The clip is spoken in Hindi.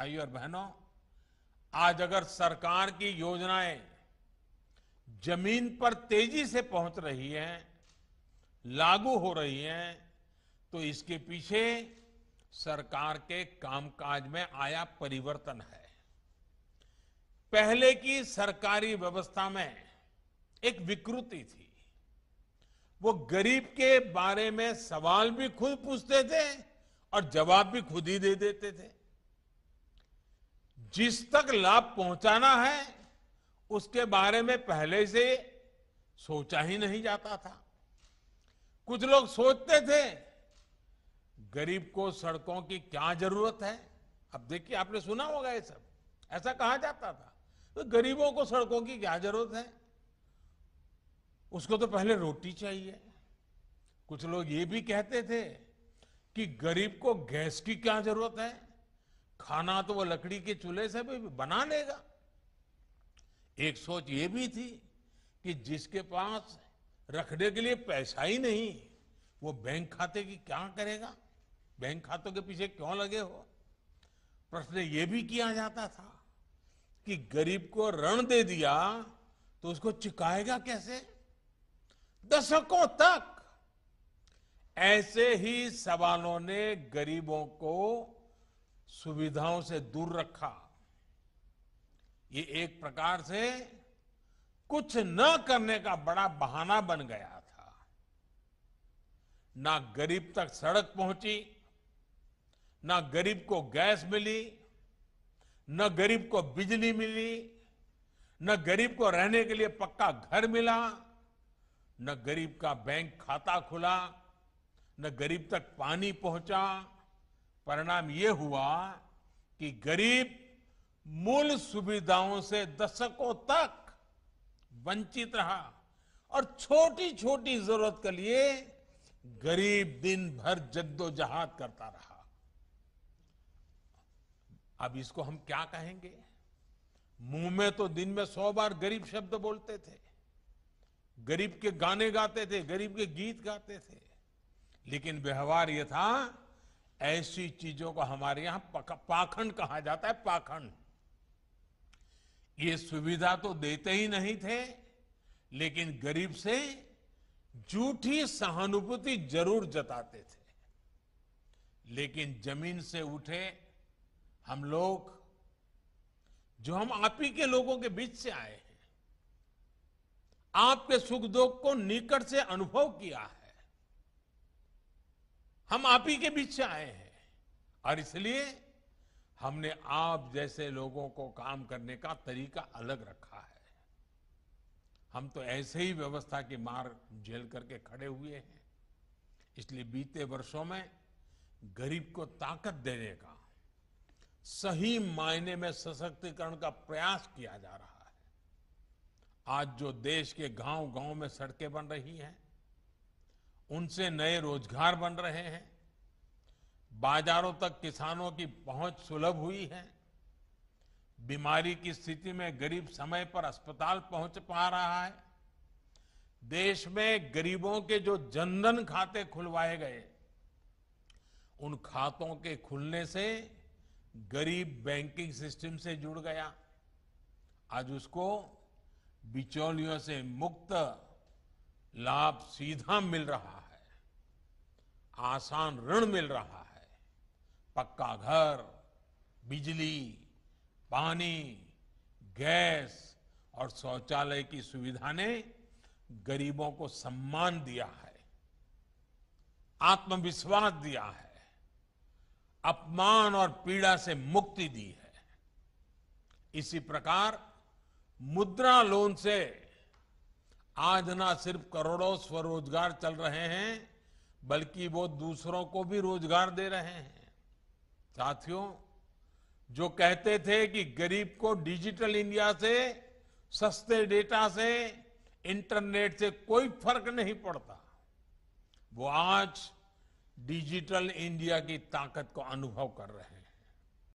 भाई और बहनों आज अगर सरकार की योजनाएं जमीन पर तेजी से पहुंच रही हैं, लागू हो रही हैं, तो इसके पीछे सरकार के कामकाज में आया परिवर्तन है पहले की सरकारी व्यवस्था में एक विकृति थी वो गरीब के बारे में सवाल भी खुद पूछते थे और जवाब भी खुद ही दे देते थे जिस तक लाभ पहुंचाना है उसके बारे में पहले से सोचा ही नहीं जाता था कुछ लोग सोचते थे गरीब को सड़कों की क्या जरूरत है अब देखिए आपने सुना होगा ये सब ऐसा कहा जाता था तो गरीबों को सड़कों की क्या जरूरत है उसको तो पहले रोटी चाहिए कुछ लोग ये भी कहते थे कि गरीब को गैस की क्या जरूरत है खाना तो वो लकड़ी के चूल्हे से भी बना लेगा एक सोच ये भी थी कि जिसके पास रखने के लिए पैसा ही नहीं वो बैंक खाते की क्या करेगा बैंक खातों के पीछे क्यों लगे हो प्रश्न ये भी किया जाता था कि गरीब को ऋण दे दिया तो उसको चुकाएगा कैसे दशकों तक ऐसे ही सवालों ने गरीबों को सुविधाओं से दूर रखा ये एक प्रकार से कुछ न करने का बड़ा बहाना बन गया था ना गरीब तक सड़क पहुंची ना गरीब को गैस मिली न गरीब को बिजली मिली न गरीब को रहने के लिए पक्का घर मिला न गरीब का बैंक खाता खुला न गरीब तक पानी पहुंचा परिणाम ये हुआ कि गरीब मूल सुविधाओं से दशकों तक वंचित रहा और छोटी छोटी जरूरत के लिए गरीब दिन भर जद्दोजहाद करता रहा अब इसको हम क्या कहेंगे मुंह में तो दिन में सौ बार गरीब शब्द बोलते थे गरीब के गाने गाते थे गरीब के गीत गाते थे लेकिन व्यवहार यह था ऐसी चीजों को हमारे यहां पाखंड कहा जाता है पाखंड ये सुविधा तो देते ही नहीं थे लेकिन गरीब से झूठी सहानुभूति जरूर जताते थे लेकिन जमीन से उठे हम लोग जो हम आप ही के लोगों के बीच से आए हैं आपके सुख दुख को निकट से अनुभव किया है हम आप ही के बीच से आए हैं और इसलिए हमने आप जैसे लोगों को काम करने का तरीका अलग रखा है हम तो ऐसे ही व्यवस्था की मार झेल करके खड़े हुए हैं इसलिए बीते वर्षों में गरीब को ताकत देने का सही मायने में सशक्तिकरण का प्रयास किया जा रहा है आज जो देश के गांव गांव में सड़कें बन रही हैं उनसे नए रोजगार बन रहे हैं बाजारों तक किसानों की पहुंच सुलभ हुई है बीमारी की स्थिति में गरीब समय पर अस्पताल पहुंच पा रहा है देश में गरीबों के जो जनधन खाते खुलवाए गए उन खातों के खुलने से गरीब बैंकिंग सिस्टम से जुड़ गया आज उसको बिचौलियों से मुक्त लाभ सीधा मिल रहा है आसान ऋण मिल रहा है पक्का घर बिजली पानी गैस और शौचालय की सुविधा ने गरीबों को सम्मान दिया है आत्मविश्वास दिया है अपमान और पीड़ा से मुक्ति दी है इसी प्रकार मुद्रा लोन से आज ना सिर्फ करोड़ों स्वरोजगार चल रहे हैं बल्कि वो दूसरों को भी रोजगार दे रहे हैं साथियों जो कहते थे कि गरीब को डिजिटल इंडिया से सस्ते डेटा से इंटरनेट से कोई फर्क नहीं पड़ता वो आज डिजिटल इंडिया की ताकत को अनुभव कर रहे हैं